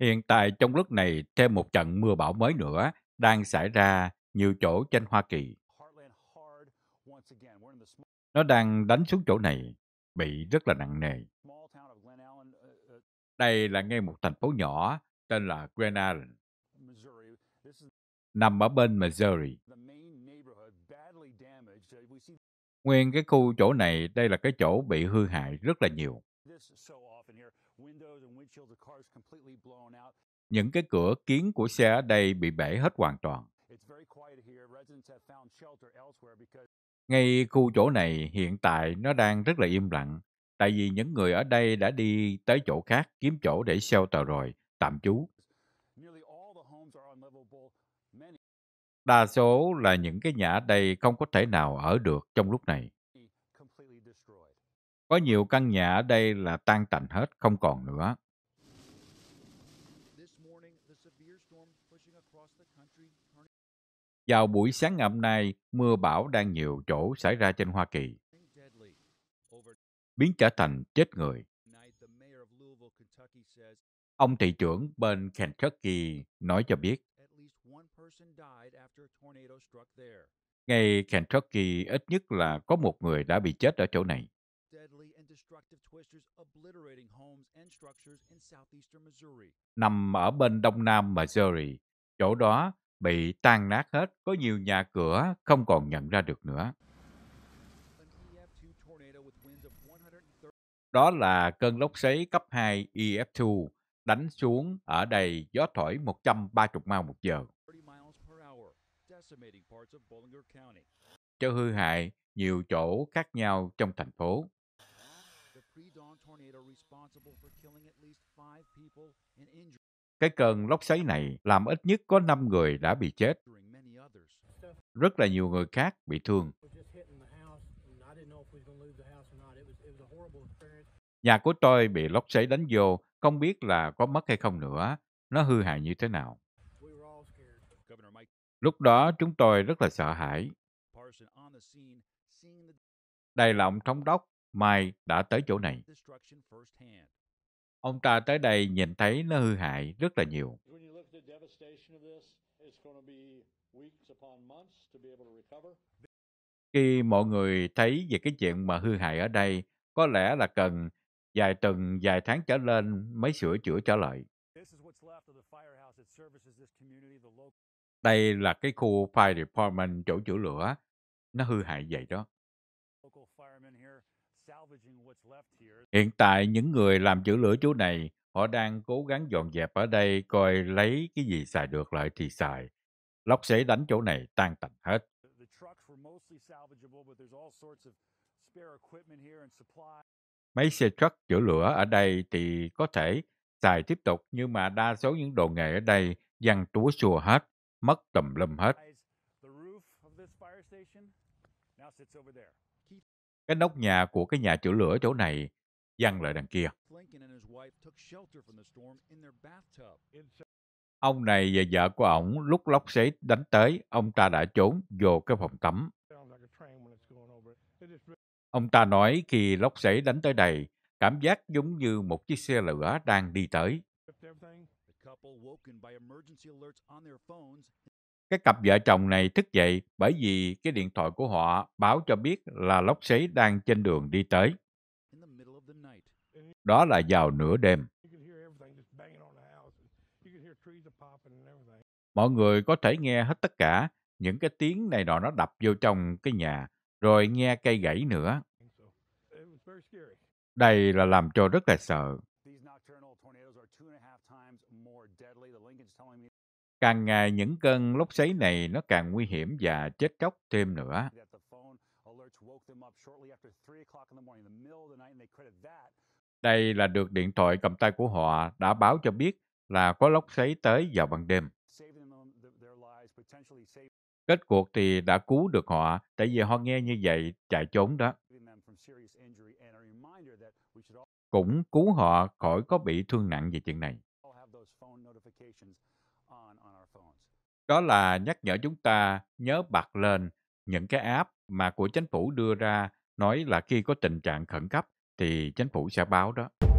Hiện tại trong lúc này thêm một trận mưa bão mới nữa đang xảy ra nhiều chỗ trên Hoa Kỳ. Nó đang đánh xuống chỗ này, bị rất là nặng nề. Uh, uh, đây là ngay một thành phố nhỏ tên là Glen Allen, nằm ở bên Missouri. Uh, Nguyên cái khu chỗ này, đây là cái chỗ bị hư hại rất là nhiều. Những cái cửa kiến của xe ở đây bị bể hết hoàn toàn. Ngay khu chỗ này hiện tại nó đang rất là im lặng, tại vì những người ở đây đã đi tới chỗ khác kiếm chỗ để shelter rồi, tạm trú. Đa số là những cái nhà ở đây không có thể nào ở được trong lúc này. Có nhiều căn nhà ở đây là tan tành hết, không còn nữa. Vào buổi sáng ngày hôm nay, mưa bão đang nhiều chỗ xảy ra trên Hoa Kỳ, biến trở thành chết người. Ông thị trưởng bên Kentucky nói cho biết, ngay Kentucky ít nhất là có một người đã bị chết ở chỗ này destructive twisters obliterating homes and structures in southeastern Missouri. Nằm ở bên đông nam Missouri, chỗ đó bị tan nát hết, có nhiều nhà cửa không còn nhận ra được nữa. E đó là cơn lốc xoáy cấp 2 EF2 đánh xuống ở đây gió thổi 130 mile một giờ. Cho hư hại nhiều chỗ khác nhau trong thành phố. Cái cơn lốc xoáy này làm ít nhất có 5 người đã bị chết. Rất là nhiều người khác bị thương. Nhà của tôi bị lốc xoáy đánh vô, không biết là có mất hay không nữa, nó hư hại như thế nào. Lúc đó chúng tôi rất là sợ hãi. Đây là ông thống đốc Mai đã tới chỗ này. Ông ta tới đây nhìn thấy nó hư hại rất là nhiều. Khi mọi người thấy về cái chuyện mà hư hại ở đây, có lẽ là cần vài tuần, vài tháng trở lên mới sửa chữa trở lại. Đây là cái khu Fire Department chỗ chữa lửa. Nó hư hại vậy đó. Hiện tại những người làm giữ lửa chú này, họ đang cố gắng dọn dẹp ở đây coi lấy cái gì xài được lại thì xài. Lóc sẽ đánh chỗ này tan tành hết. Mấy xe truck chữa lửa ở đây thì có thể xài tiếp tục nhưng mà đa số những đồ nghề ở đây văng túa xùa hết, mất tùm lum hết. Cái nóc nhà của cái nhà chữa lửa chỗ này văng lại đằng kia. Ông này và vợ của ổng lúc lóc xế đánh tới, ông ta đã trốn vô cái phòng tắm. Ông ta nói khi lóc xế đánh tới đây, cảm giác giống như một chiếc xe lửa đang đi tới. Cái cặp vợ chồng này thức dậy bởi vì cái điện thoại của họ báo cho biết là lốc xoáy đang trên đường đi tới. Đó là vào nửa đêm. Mọi người có thể nghe hết tất cả những cái tiếng này nọ nó đập vô trong cái nhà, rồi nghe cây gãy nữa. Đây là làm cho rất là sợ. Càng ngày những cơn lốc xoáy này nó càng nguy hiểm và chết chóc thêm nữa. Đây là được điện thoại cầm tay của họ đã báo cho biết là có lốc xoáy tới vào ban đêm. Kết cuộc thì đã cứu được họ, tại vì họ nghe như vậy chạy trốn đó. Cũng cứu họ khỏi có bị thương nặng về chuyện này. Đó là nhắc nhở chúng ta nhớ bật lên những cái app mà của chính phủ đưa ra nói là khi có tình trạng khẩn cấp thì chính phủ sẽ báo đó.